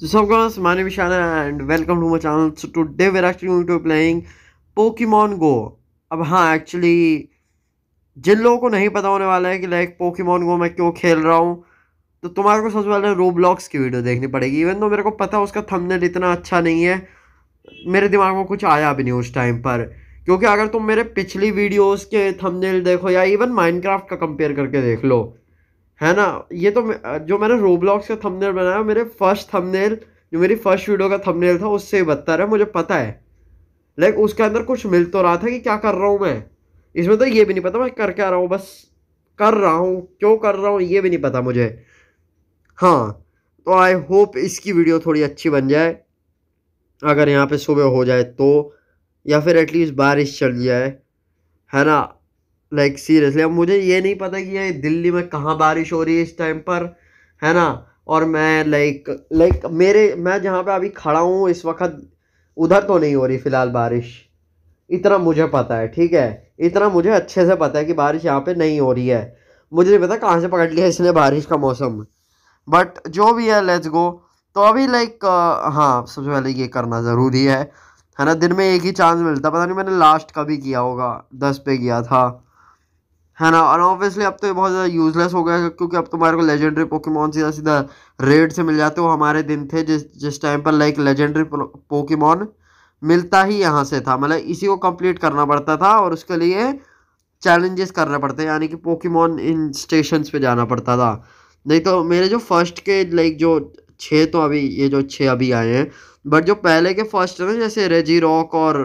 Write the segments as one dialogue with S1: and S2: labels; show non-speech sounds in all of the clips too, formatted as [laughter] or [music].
S1: So some guys, my name is Shana and welcome to my channel. So today we're actually going to अब हाँ actually जिन लोगों को नहीं पता होने वाला है कि लाइक पोकेमॉन गो मैं क्यों खेल रहा हूँ तो तुम्हारे को सबसे पहले रोब्लॉक्स की वीडियो देखनी पड़ेगी इवन तो मेरे को पता उसका थंबनेल इतना अच्छा नहीं है मेरे दिमाग में कुछ आया भी नहीं उस टाइम पर क्योंकि अगर तुम मेरे पिछली वीडियोज़ के थंबनेल देखो या इवन माइनक्राफ्ट का कंपेयर करके देख लो है ना ये तो जो मैंने रोब्लॉक्स का थंबनेल बनाया मेरे फर्स्ट थंबनेल जो मेरी फर्स्ट वीडियो का थंबनेल था उससे बदतर है मुझे पता है लाइक उसके अंदर कुछ मिल तो रहा था कि क्या कर रहा हूँ मैं इसमें तो ये भी नहीं पता मैं कर क्या रहा हूँ बस कर रहा हूँ क्यों कर रहा हूँ ये भी नहीं पता मुझे हाँ तो आई होप इसकी वीडियो थोड़ी अच्छी बन जाए अगर यहाँ पे सुबह हो जाए तो या फिर एटलीस्ट बारिश चल जाए है ना लाइक like, सीरियसली अब मुझे ये नहीं पता कि ये दिल्ली में कहाँ बारिश हो रही है इस टाइम पर है ना और मैं लाइक लाइक मेरे मैं जहाँ पे अभी खड़ा हूँ इस वक्त उधर तो नहीं हो रही फ़िलहाल बारिश इतना मुझे पता है ठीक है इतना मुझे अच्छे से पता है कि बारिश यहाँ पे नहीं हो रही है मुझे नहीं पता कहाँ से पकड़ लिया इसने बारिश का मौसम बट जो भी है लेट्स गो तो अभी लाइक हाँ सबसे पहले ये करना ज़रूरी है है ना दिन में एक ही चांस मिलता पता नहीं मैंने लास्ट कभी किया होगा दस पे किया था है ना और ऑब्वियसली अब तो ये बहुत ज़्यादा यूजलेस हो गया क्योंकि अब तुम्हारे को लेजेंडरी पोकेमॉन सीधा सीधा रेड से मिल जाते वो हमारे दिन थे जिस जिस टाइम पर लाइक लेजेंडरी पोकेमॉन मिलता ही यहाँ से था मतलब इसी को कंप्लीट करना पड़ता था और उसके लिए चैलेंजेस करने पड़ते यानी कि पोकेमॉन इन स्टेशन पे जाना पड़ता था नहीं तो मेरे जो फर्स्ट के लाइक जो छः तो अभी ये जो छः अभी आए हैं बट जो पहले के फर्स्ट ना जैसे रेजी रॉक और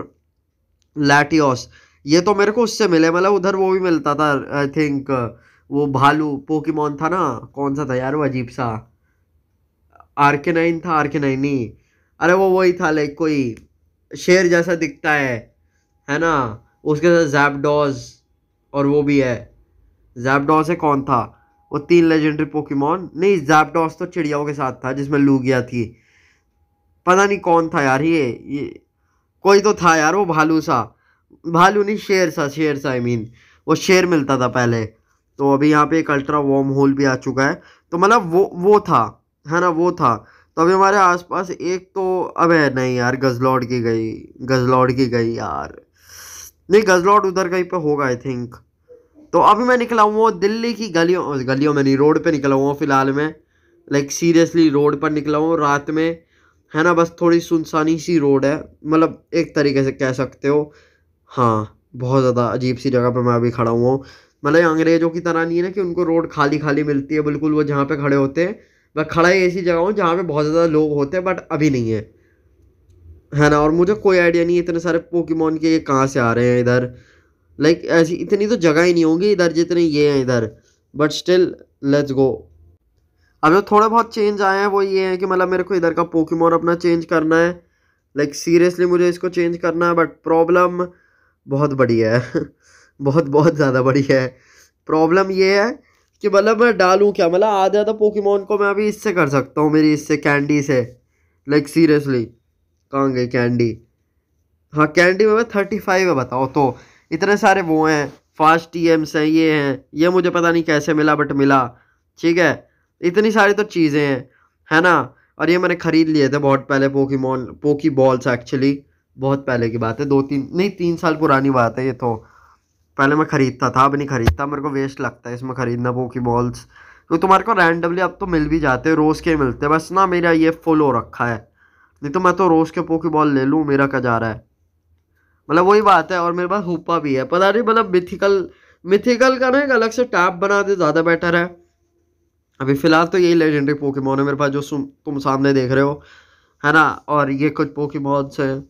S1: लैटियोस ये तो मेरे को उससे मिले मतलब उधर वो भी मिलता था आई थिंक वो भालू पोकीमोन था ना कौन सा था यार वो अजीब सा आर के नाइन था आर के नाइन नहीं अरे वो वही था लाइक कोई शेर जैसा दिखता है है ना उसके साथ जैपडॉज और वो भी है जैपडॉज है कौन था वो तीन लेजेंडरी पोकीमोन नहीं जैपडॉज तो चिड़ियाओं के साथ था जिसमें लू गया थी पता नहीं कौन था यार ये ये कोई तो था यार वो भालू सा भालू नहीं शेर सा शेर सा आई मीन वो शेर मिलता था पहले तो अभी यहाँ पे एक अल्ट्रा वॉर्म होल भी आ चुका है तो मतलब वो वो था है ना वो था तो अभी हमारे आसपास एक तो अब है नहीं यार गजलौड़ की गई गजलौड़ की गई यार नहीं गजलौड़ उधर कहीं पे होगा आई थिंक तो अभी मैं निकला हुआ दिल्ली की गलियों गलियों में नहीं रोड पे निकला हुआ फ़िलहाल मैं लाइक सीरियसली रोड पर निकला हूँ रात में है ना बस थोड़ी सुनसानी सी रोड है मतलब एक तरीके से कह सकते हो हाँ बहुत ज़्यादा अजीब सी जगह पर मैं अभी खड़ा हुआ हूँ मतलब अंग्रेज़ों की तरह नहीं है ना कि उनको रोड खाली खाली मिलती है बिल्कुल वो जहाँ पे खड़े होते हैं मैं खड़ा ही ऐसी जगह हूँ जहाँ पे बहुत ज़्यादा लोग होते हैं बट अभी नहीं है है ना और मुझे कोई आइडिया नहीं है इतने सारे पोकीमोन के ये कहाँ से आ रहे हैं इधर लाइक like, ऐसी इतनी तो जगह ही नहीं होंगी इधर जितने ये हैं इधर बट स्टिल लेट्स गो अब जो थोड़े बहुत चेंज आए हैं वो ये है कि मतलब मेरे को इधर का पोकीमोन अपना चेंज करना है लाइक like, सीरियसली मुझे इसको चेंज करना है बट प्रॉब्लम बहुत बढ़िया है [laughs] बहुत बहुत ज़्यादा बढ़िया है प्रॉब्लम ये है कि मतलब मैं डालूँ क्या मतलब आधा आधा तो पोकेमोन को मैं अभी इससे कर सकता हूँ मेरी इससे कैंडी से लाइक सीरियसली कहाँ गई कैंडी हाँ कैंडी में मैं थर्टी फाइव है बताओ तो इतने सारे वो हैं फास्ट टी एम्स हैं ये हैं ये मुझे पता नहीं कैसे मिला बट मिला ठीक है इतनी सारी तो चीज़ें हैं है ना और ये मैंने ख़रीद लिए थे बहुत पहले पोकीमोन पोकी बॉल्स एक्चुअली बहुत पहले की बात है दो तीन नहीं तीन साल पुरानी बात है ये तो पहले मैं ख़रीदता था अब नहीं ख़रीदता मेरे को वेस्ट लगता है इसमें ख़रीदना पोकी बॉल्स तो तुम्हारे को रैंडमली अब तो मिल भी जाते हैं रोज़ के मिलते हैं बस ना मेरा ये फुल हो रखा है नहीं तो मैं तो रोज़ के पोकी बॉल ले लूँ मेरा का जा रहा है मतलब वही बात है और मेरे पास हुपा भी है पता नहीं मतलब मिथिकल मिथिकल का ना एक अलग से टैप बना दे ज़्यादा बेटर है अभी फ़िलहाल तो यही लेजेंडरी पोकेमोन है मेरे पास जो तुम सामने देख रहे हो है ना और ये कुछ पोकेमोन्स हैं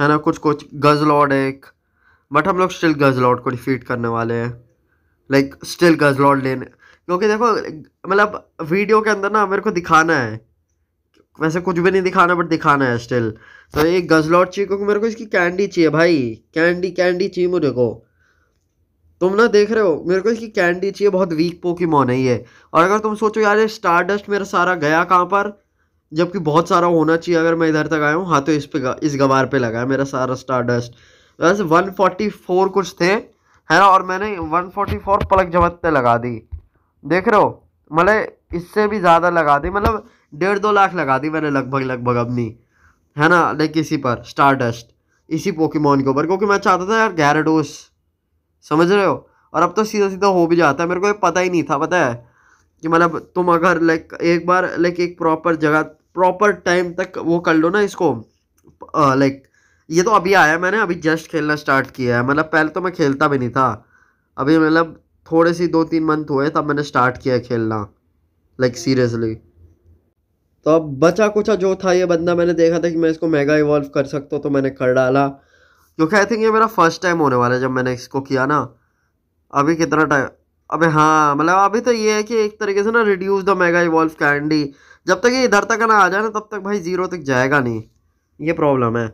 S1: है ना कुछ कुछ गज़ल है एक बट हम लोग स्टिल गज़ल को डिफीट करने वाले हैं लाइक स्टिल गज़ल लेने क्योंकि देखो मतलब वीडियो के अंदर ना मेरे को दिखाना है वैसे कुछ भी नहीं दिखाना बट दिखाना है स्टिल तो ये गज़ल चाहिए क्योंकि मेरे को इसकी कैंडी चाहिए भाई कैंडी कैंडी चाहिए मुझे को तुम ना देख रहे हो मेरे को इसकी कैंडी चाहिए बहुत वीक पोकीमोन है ये और अगर तुम सोचो यार ये डस्ट मेरा सारा गया कहाँ पर जबकि बहुत सारा होना चाहिए अगर मैं इधर तक आया हूँ हाँ तो इस पे इस गवार पे लगा है मेरा सारा स्टार डस्ट वैसे वन फोर्टी फोर कुछ थे है ना और मैंने वन फोर्टी फोर पलक झपकते लगा दी देख रहे हो मतलब इससे भी ज़्यादा लगा दी मतलब डेढ़ दो लाख लगा दी मैंने लगभग लगभग अपनी है ना लाइक इसी पर स्टार डस्ट इसी पोकीमोन के ऊपर क्योंकि मैं चाहता था यार गैरडोस समझ रहे हो और अब तो सीधा सीधा हो भी जाता है मेरे को ये पता ही नहीं था पता है कि मतलब तुम अगर लाइक एक बार लाइक एक प्रॉपर जगह प्रॉपर टाइम तक वो कर लो ना इसको लाइक ये तो अभी आया मैंने अभी जस्ट खेलना स्टार्ट किया है मतलब पहले तो मैं खेलता भी नहीं था अभी मतलब थोड़े सी दो तीन मंथ हुए तब मैंने स्टार्ट किया खेलना लाइक सीरियसली तो अब बचा कुचा जो था ये बंदा मैंने देखा था कि मैं इसको मेगा इवॉल्व कर सकता हूँ तो मैंने कर डाला क्योंकि आई थिंक ये मेरा फर्स्ट टाइम होने वाला है जब मैंने इसको किया ना अभी कितना टाइम अबे हाँ मतलब अभी तो ये है कि एक तरीके से ना reduce the mega evolve candy जब तक ये इधर तक ना आ जाए ना तब तक भाई जीरो तक जाएगा नहीं ये प्रॉब्लम है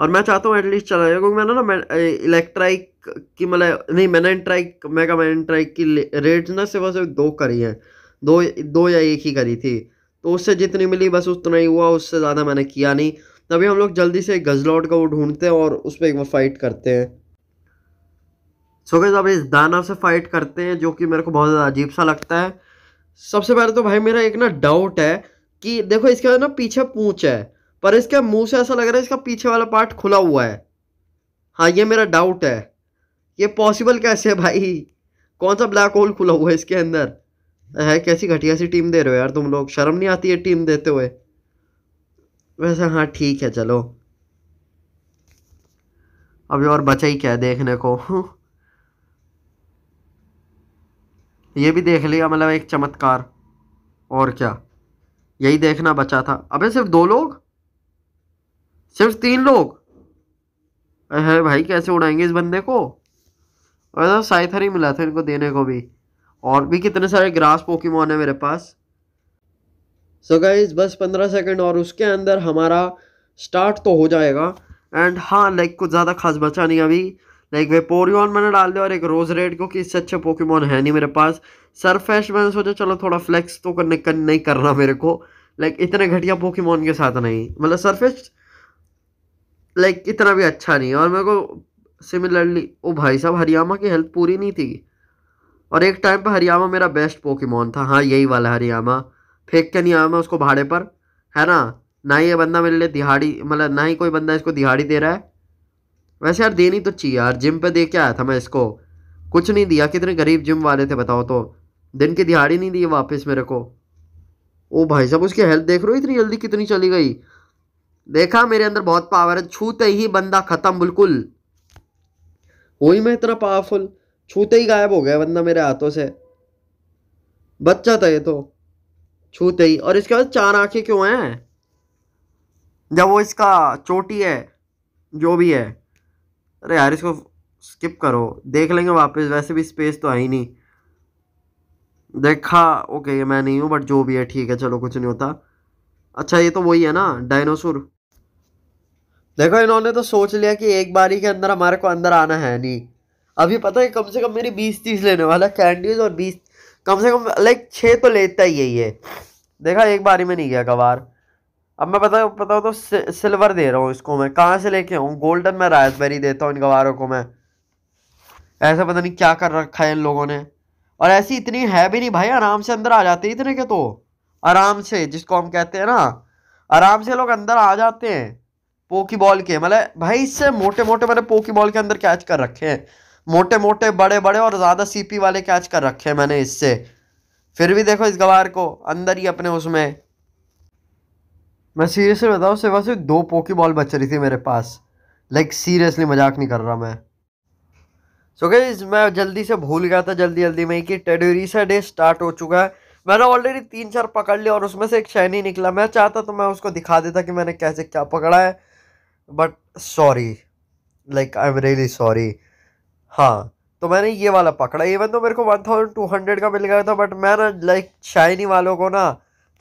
S1: और मैं चाहता हूँ एटलीस्ट चला जाए क्योंकि मैंने ना मैं इलेक्ट्राइक की मतलब नहीं मैंने ट्राइक मेगा मैन मैनेट्राइक की रेट ना सिर्फ सिर्फ दो करी है दो दो या एक ही करी थी तो उससे जितनी मिली बस उतना ही हुआ उससे ज़्यादा मैंने किया नहीं तभी हम लोग जल्दी से गजलॉट का वो ढूंढते हैं और उस पर एक बार फाइट करते हैं सो गैस अब इस दाना से फाइट करते हैं जो कि मेरे को बहुत ज़्यादा अजीब सा लगता है सबसे पहले तो भाई मेरा एक ना डाउट है कि देखो इसके ना पीछे पूछ है पर इसके मुंह से ऐसा लग रहा है इसका पीछे वाला पार्ट खुला हुआ है हाँ ये मेरा डाउट है ये पॉसिबल कैसे है भाई कौन सा ब्लैक होल खुला हुआ है इसके अंदर है कैसी घटिया सी टीम दे रहे हो यार तुम लोग शर्म नहीं आती है टीम देते हुए वैसे हाँ ठीक है चलो अभी और बचा ही क्या है देखने को ये भी देख लिया मतलब एक चमत्कार और क्या यही देखना बचा था अबे सिर्फ दो लोग सिर्फ तीन लोग अरे भाई कैसे उड़ाएंगे इस बंदे को तो साइथर ही मिला था इनको देने को भी और भी कितने सारे ग्रास पोकीमोन है मेरे पास सो so गाइज बस पंद्रह सेकंड और उसके अंदर हमारा स्टार्ट तो हो जाएगा एंड हाँ लाइक कुछ ज़्यादा खास बचा नहीं अभी लाइक वेपोरियन मैंने डाल दिया और एक रोज रेड क्योंकि इससे अच्छे पोकेमोन है नहीं मेरे पास सरफेस मैंने सोचा चलो थोड़ा फ्लेक्स तो करने कर नहीं करना मेरे को लाइक इतने घटिया पोकेमोन के साथ नहीं मतलब सरफेस लाइक इतना भी अच्छा नहीं और मेरे को सिमिलरली ओ भाई साहब हरियामा की हेल्थ पूरी नहीं थी और एक टाइम पर हरियामा मेरा बेस्ट पोकेमोन था हाँ यही वाला हरियामा फेंक के नहीं आया मैं उसको भाड़े पर है ना ना ही ये बंदा मेरे लिए दिहाड़ी मतलब ना ही कोई बंदा इसको दिहाड़ी दे रहा है वैसे यार देनी तो चाहिए यार जिम पे दे के आया था मैं इसको कुछ नहीं दिया कितने गरीब जिम वाले थे बताओ तो दिन की दिहाड़ी नहीं दी वापस मेरे को ओ भाई साहब उसकी हेल्थ देख रहे हो इतनी जल्दी कितनी चली गई देखा मेरे अंदर बहुत पावर है छूते ही बंदा ख़त्म बिल्कुल वही मैं इतना पावरफुल छूते ही गायब हो गया बंदा मेरे हाथों से बच्चा था ये तो छूते ही और इसके बाद चार आंखें क्यों हैं जब वो इसका चोटी है जो भी है अरे यार इसको स्किप करो देख लेंगे वापस वैसे भी स्पेस तो आई नहीं देखा ओके मैं नहीं हूँ बट जो भी है ठीक है चलो कुछ नहीं होता अच्छा ये तो वही है ना डायनासोर देखो इन्होंने तो सोच लिया कि एक बारी के अंदर हमारे को अंदर आना है नहीं अभी पता है कम से कम मेरी बीस तीस लेने वाला कैंडीज और बीस कम से कम लाइक छः तो लेता ही है ये देखा एक बारी में नहीं गया कबार अब मैं पता पता तो सिल्वर दे रहा हूँ इसको मैं कहाँ से लेके आऊँ गोल्डन मैं रायसबेरी देता हूँ इन गवारों को मैं ऐसा पता नहीं क्या कर रखा है इन लोगों ने और ऐसी इतनी है भी नहीं भाई आराम से अंदर आ जाते इतने के तो आराम से जिसको हम कहते हैं ना आराम से लोग अंदर आ जाते हैं पोकी बॉल के मतलब भाई इससे मोटे मोटे मैंने पोकी बॉल के अंदर कैच कर रखे हैं मोटे मोटे बड़े बड़े और ज़्यादा सीपी वाले कैच कर रखे हैं मैंने इससे फिर भी देखो इस गवार को अंदर ही अपने उसमें मैं सीरियसली बताऊँ सिर्फ सिर्फ दो पोकी बॉल बच रही थी मेरे पास लाइक like, सीरियसली मजाक नहीं कर रहा मैं सो so गई मैं जल्दी से भूल गया था जल्दी जल्दी में कि टेडोरीसा डे स्टार्ट हो चुका है मैंने ऑलरेडी तीन चार पकड़ लिया और उसमें से एक शैनी निकला मैं चाहता तो मैं उसको दिखा देता कि मैंने कैसे क्या पकड़ा है but sorry like I am really sorry हाँ तो मैंने ये वाला पकड़ा इवन तो मेरे को वन थाउजेंड टू हंड्रेड का मिल गया था बट मैं ना लाइक शाइनी वालों को ना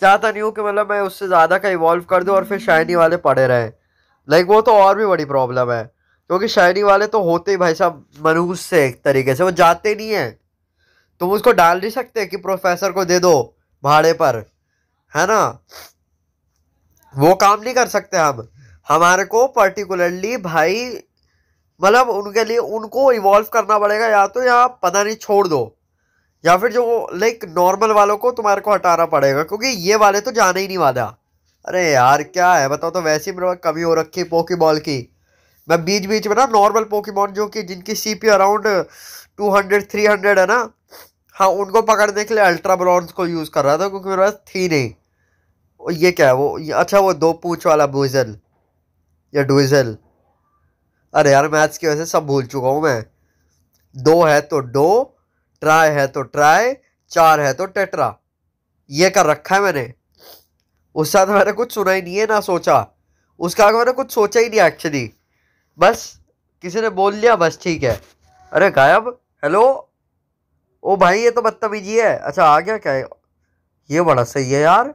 S1: चाहता नहीं हूँ कि मतलब मैं उससे ज़्यादा का इवॉल्व कर दूँ और फिर शाइनी वाले पड़े रहें लाइक वो तो और भी बड़ी प्रॉब्लम है क्योंकि शाइनी वाले तो होते ही भाई साहब मनहूस से एक तरीके से वो जाते नहीं हैं तुम उसको डाल नहीं सकते कि प्रोफेसर को दे दो भाड़े पर है ना वो काम नहीं कर सकते हम हमारे को पर्टिकुलरली भाई मतलब उनके लिए उनको इवॉल्व करना पड़ेगा या तो या पता नहीं छोड़ दो या फिर जो लाइक नॉर्मल वालों को तुम्हारे को हटाना पड़ेगा क्योंकि ये वाले तो जाने ही नहीं वादा अरे यार क्या है बताओ तो वैसे ही मेरे कमी हो रखी है पोकीबॉल की मैं बीच बीच में ना नॉर्मल पोकीमॉन जो कि जिनकी C P around two hundred three hundred है ना हाँ उनको पकड़ने के लिए अल्ट्रा ब्रॉन्स को यूज़ कर रहा था क्योंकि मेरे पास थी नहीं और ये क्या है वो अच्छा वो दो पूछ वाला बुजल या डुजल अरे यार मैथ्स की वजह से सब भूल चुका हूँ मैं दो है तो डो ट्राई है तो ट्राई चार है तो टेट्रा ये कर रखा है मैंने उस साथ तो मैंने कुछ सुना ही नहीं है ना सोचा उसका मैंने कुछ सोचा ही नहीं एक्चुअली बस किसी ने बोल लिया बस ठीक है अरे गायब हेलो ओ भाई ये तो बदतमीजी है अच्छा आ गया क्या ये बड़ा सही है यार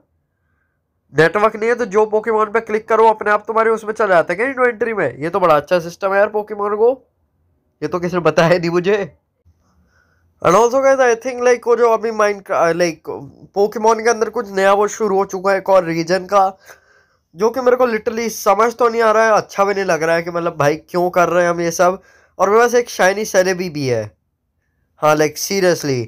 S1: नेटवर्क नहीं है तो जो पोकेमोन पे क्लिक करो अपने आप तुम्हारे उसमें चला जाता है क्या इन्वेंट्री में ये तो बड़ा अच्छा सिस्टम है यार पोकेमोन को ये तो किसी ने बताया नहीं मुझे and also guys I think like वो जो अभी माइंड लाइक पोकेमोन के अंदर कुछ नया वो शुरू हो चुका है एक और रीजन का जो कि मेरे को लिटरली समझ तो नहीं आ रहा है अच्छा भी नहीं लग रहा है कि मतलब भाई क्यों कर रहे हैं हम ये सब और मेरे पास एक शाइनी सेलेबी भी है हाँ like seriously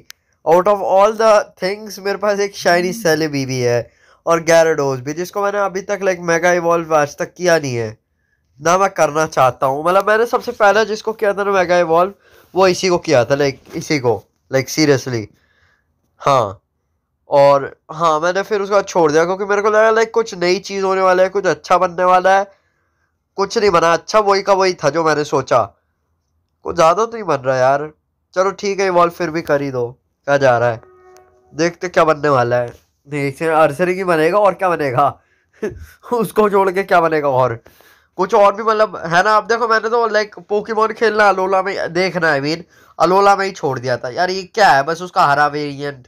S1: out of all the things मेरे पास एक शाइनी सेलेबी भी है और गैरडोज भी जिसको मैंने अभी तक लाइक मेगा इवॉल्व आज तक किया नहीं है ना मैं करना चाहता हूँ मतलब मैंने सबसे पहला जिसको किया था ना मेगा इवॉल्व वो इसी को किया था लाइक इसी को लाइक सीरियसली हाँ और हाँ मैंने फिर उसका छोड़ दिया क्योंकि मेरे को लगा लाइक कुछ नई चीज़ होने वाला है कुछ अच्छा बनने वाला है कुछ नहीं बना अच्छा वही का वही था जो मैंने सोचा कुछ ज़्यादा तो नहीं बन रहा यार चलो ठीक है इवॉल्व फिर भी कर ही दो क्या जा रहा है देखते क्या बनने वाला है नहीं अर्सरी की बनेगा और क्या बनेगा [laughs] उसको जोड़ के क्या बनेगा और कुछ और भी मतलब है ना आप देखो मैंने तो लाइक पोकेमोन खेलना अलोला में देखना आई मीन अलोला में ही छोड़ दिया था यार ये क्या है बस उसका हरा वेरियंट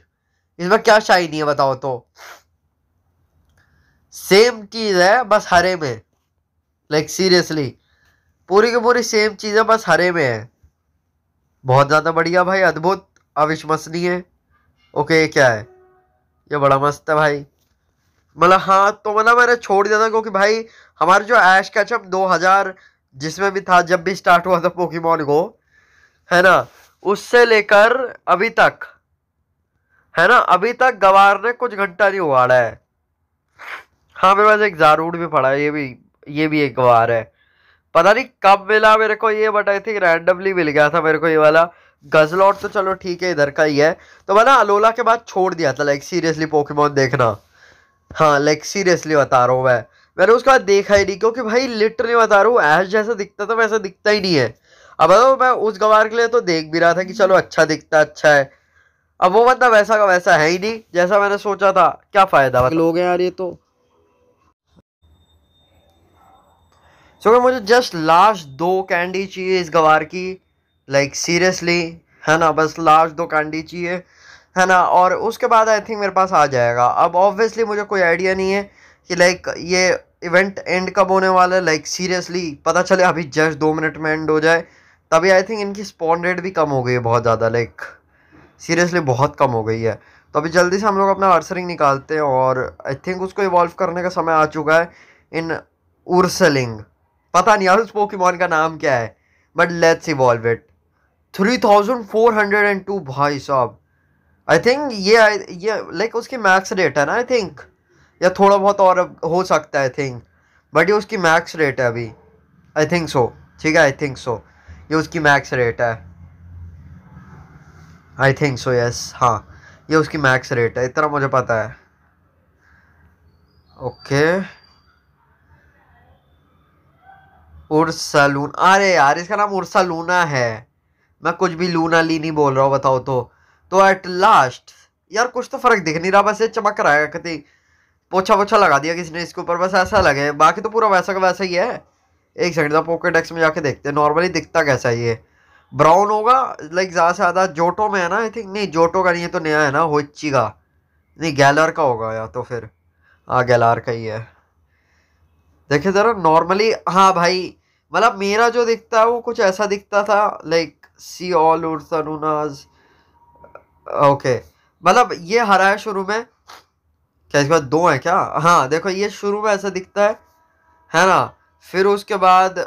S1: इसमें क्या शाइनी है बताओ तो सेम चीज़ है बस हरे में लाइक सीरियसली पूरी की पूरी सेम चीज़ है बस हरे में है बहुत ज़्यादा बढ़िया भाई अद्भुत अविश्वसनीय ओके क्या है ये बड़ा मस्त है भाई मतलब हाँ तो मतलब मैंने छोड़ दिया था क्योंकि भाई हमारे जो ऐश दो हजार जिसमें भी था जब भी स्टार्ट हुआ था पोकीमोन को है ना उससे लेकर अभी तक है ना अभी तक गवार ने कुछ घंटा नहीं उगाड़ा है हाँ मेरे पास एक जारूड भी पड़ा है ये भी ये भी एक गवार है पता नहीं कब मिला मेरे को ये बट आई थिंक रैंडमली मिल गया था मेरे को ये वाला गजलॉट तो चलो ठीक है इधर का ही है तो मैंने अलोला के बाद छोड़ दिया था लाइक सीरियसली पोकेमोन देखना हाँ लाइक सीरियसली बता रहा हूँ मैं मैंने उसके बाद देखा ही नहीं क्योंकि भाई लिटरली बता रहा हूँ ऐश जैसा दिखता था वैसा दिखता ही नहीं है अब बताओ मैं उस गवार के लिए तो देख भी रहा था कि हम्म। चलो अच्छा दिखता अच्छा है अब वो बंदा वैसा का वैसा है ही नहीं जैसा मैंने सोचा था क्या फ़ायदा लोग हैं यार ये तो सो so, मुझे जस्ट लास्ट दो कैंडी चाहिए इस गवार की लाइक like, सीरियसली है ना बस लास्ट दो कैंडी चाहिए है ना और उसके बाद आई थिंक मेरे पास आ जाएगा अब ऑब्वियसली मुझे कोई आइडिया नहीं है कि लाइक ये इवेंट एंड कब होने वाला है लाइक सीरियसली पता चले अभी जस्ट दो मिनट में एंड हो जाए तभी आई थिंक इनकी स्पॉन रेट भी कम हो गई है बहुत ज़्यादा लाइक सीरियसली बहुत कम हो गई है तो अभी जल्दी से हम लोग अपना अर्सरिंग निकालते हैं और आई थिंक उसको इवॉल्व करने का समय आ चुका है इन उर्सलिंग पता नहीं यार उस मॉन का नाम क्या है but let's evolve it three thousand four hundred and two भाई साहब आई थिंक ये ये लाइक उसकी मैक्स रेट है ना आई थिंक या थोड़ा बहुत और हो सकता है आई थिंक बट ये उसकी मैक्स रेट है अभी आई थिंक सो ठीक है आई थिंक सो ये उसकी मैक्स रेट है आई थिंक सो यस हाँ ये उसकी मैक्स रेट है इतना मुझे पता है ओके उर्सा लून अरे यार इसका नाम उर्सा लूना है मैं कुछ भी लूना ली नहीं बोल रहा हूँ बताओ तो तो एट लास्ट यार कुछ तो फर्क दिख नहीं रहा बस ये चमक रहा है कति पोछा वोछा लगा दिया किसी ने इसके ऊपर बस ऐसा लगे बाकी तो पूरा वैसा का वैसा ही है एक सेकंड था पॉकेट एक्स में जाके देखते हैं नॉर्मली दिखता कैसा है ये ब्राउन होगा लाइक ज़्यादा से ज़्यादा जोटो में है ना आई थिंक नहीं जोटो का नहीं है तो नया है ना होची का नहीं गैलर का होगा या तो फिर हाँ गैलार का ही है देखिए ज़रा नॉर्मली हाँ भाई मतलब मेरा जो दिखता है वो कुछ ऐसा दिखता था लाइक सी ऑल उर्सनूनाज़ ओके मतलब ये हरा है शुरू में क्या इसके बाद दो है क्या हाँ देखो ये शुरू में ऐसा दिखता है है ना फिर उसके बाद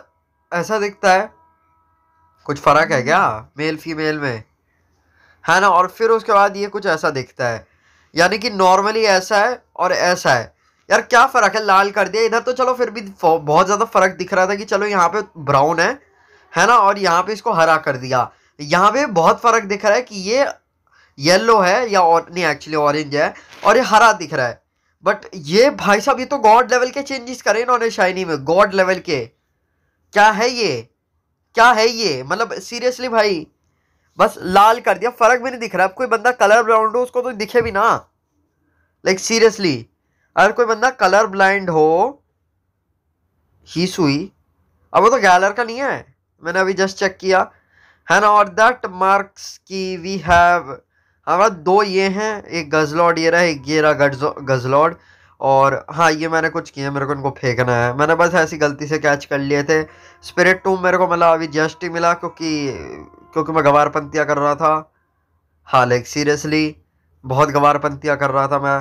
S1: ऐसा दिखता है कुछ फ़र्क है क्या मेल फीमेल में है ना और फिर उसके बाद ये कुछ ऐसा दिखता है यानी कि नॉर्मली ऐसा है और ऐसा है यार क्या फ़र्क है लाल कर दिया इधर तो चलो फिर भी बहुत ज़्यादा फ़र्क दिख रहा था कि चलो यहाँ पे ब्राउन है है ना और यहाँ पे इसको हरा कर दिया यहाँ पे बहुत फ़र्क दिख रहा है कि ये येलो है या और नहीं एक्चुअली ऑरेंज है और ये हरा दिख रहा है बट ये भाई साहब ये तो गॉड लेवल के चेंजेस करे इन्होंने शाइनी में गॉड लेवल के क्या है ये क्या है ये मतलब सीरियसली भाई बस लाल कर दिया फर्क भी नहीं दिख रहा अब कोई बंदा कलर ब्राउंड हो उसको तो दिखे भी ना लाइक सीरियसली अगर कोई बंदा कलर ब्लाइंड हो ही सुई अब वो तो गैलर का नहीं है मैंने अभी जस्ट चेक किया है ना और दैट मार्क्स की वी हैव हमारा हाँ, मतलब दो ये हैं एक गजलॉड ये रहा एक ये रहा गजलॉड और हाँ ये मैंने कुछ किया मेरे को इनको फेंकना है मैंने बस ऐसी गलती से कैच कर लिए थे स्पिरिट टूम मेरे को मिला मतलब अभी जस्ट ही मिला क्योंकि क्योंकि मैं गवारपंतियाँ कर रहा था हाँ लाइक सीरियसली बहुत गवारपंथियाँ कर रहा था मैं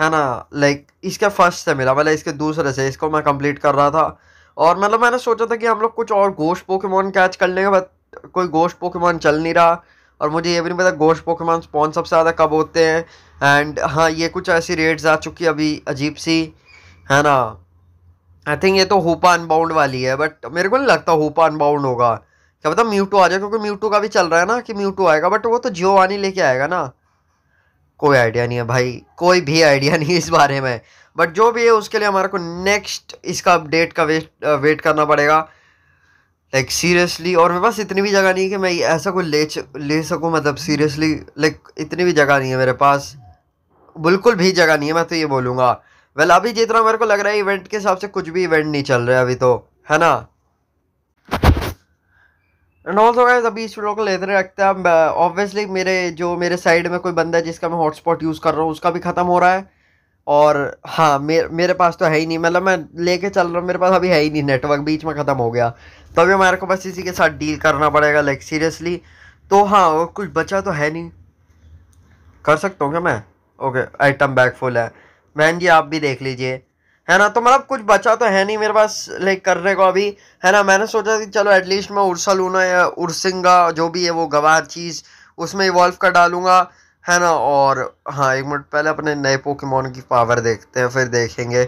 S1: है ना लाइक इसके फर्स्ट से मिला मतलब इसके दूसरे से इसको मैं कंप्लीट कर रहा था और मतलब मैंने सोचा था कि हम लोग कुछ और गोश्त पोकेमोन कैच कर लेंगे बट कोई गोश्त पोकेमोन चल नहीं रहा और मुझे ये भी नहीं पता गोश्त पोकेमान स्पॉन सबसे ज़्यादा कब होते हैं एंड हाँ ये कुछ ऐसी रेट्स आ चुकी अभी अजीब सी है ना आई थिंक ये तो हुपा अनबाउंड वाली है बट मेरे को नहीं लगता हुपा अनबाउंड होगा क्या पता म्यूटो आ जाए क्योंकि म्यूटो का भी चल रहा है ना कि म्यूटो आएगा बट वो तो जियो वानी लेके आएगा ना कोई आइडिया नहीं है भाई कोई भी आइडिया नहीं इस बारे में बट जो भी है उसके लिए हमारे को नेक्स्ट इसका अपडेट का वेट वेट करना पड़ेगा लाइक सीरियसली और मेरे पास इतनी भी जगह नहीं है कि मैं ऐसा कोई ले ले सकूँ मतलब सीरियसली लाइक इतनी भी जगह नहीं है मेरे पास बिल्कुल भी जगह नहीं है मैं तो ये बोलूँगा वेल अभी जितना मेरे को लग रहा है इवेंट के हिसाब से कुछ भी इवेंट नहीं चल रहा है अभी तो है ना एंड ऑल्सो गाइज अभी इस वीडियो को लेते रखते हैं ऑब्वियसली मेरे जो मेरे साइड में कोई बंदा है जिसका मैं हॉटस्पॉट यूज़ कर रहा हूँ उसका भी ख़त्म हो रहा है और हाँ मेरे मेरे पास तो है ही नहीं मतलब मैं लेके चल रहा हूँ मेरे पास अभी है ही नहीं नेटवर्क बीच में ख़त्म हो गया तो अभी हमारे को बस इसी के साथ डील करना पड़ेगा लाइक सीरियसली तो हाँ कुछ बचा तो है नहीं कर सकता हूँ क्या मैं ओके आइटम बैग फुल है बहन जी आप भी देख लीजिए है ना तो मतलब कुछ बचा तो है नहीं मेरे पास लाइक करने को अभी है ना मैंने सोचा कि चलो एटलीस्ट मैं उर्सा लूना या उर्सिंगा जो भी है वो गवार चीज़ उसमें इवॉल्व कर डालूंगा है ना और हाँ एक मिनट पहले अपने नए पोकेमोन की पावर देखते हैं फिर देखेंगे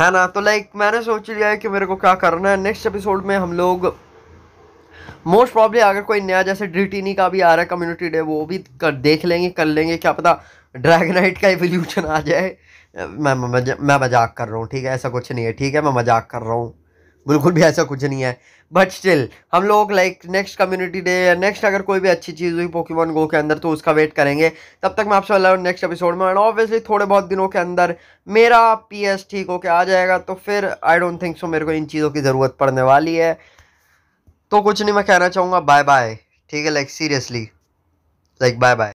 S1: है ना तो लाइक मैंने सोच लिया है कि मेरे को क्या करना है नेक्स्ट एपिसोड में हम लोग मोस्ट प्रॉब्ली अगर कोई नया जैसे ड्रीटीनी का भी आ रहा है कम्युनिटी डे वो भी कर देख लेंगे कर लेंगे क्या पता ड्रैगनाइट का एवोल्यूशन आ जाए मैं मैं मजाक कर रहा हूँ ठीक है ऐसा कुछ नहीं है ठीक है मैं मजाक कर रहा हूँ बिल्कुल भी ऐसा कुछ नहीं है बट स्टिल हम लोग लाइक नेक्स्ट कम्युनिटी डे या नेक्स्ट अगर कोई भी अच्छी चीज़ हुई पोकेमॉन गो के अंदर तो उसका वेट करेंगे तब तक मैं आपसे अलग नेक्स्ट एपिसोड में एंड ऑब्वियसली थोड़े बहुत दिनों के अंदर मेरा पी एस ठीक होके आ जाएगा तो फिर आई डोंट थिंक सो मेरे को इन चीज़ों की ज़रूरत पड़ने वाली है तो कुछ नहीं मैं कहना चाहूँगा बाय बाय ठीक है like seriously like bye bye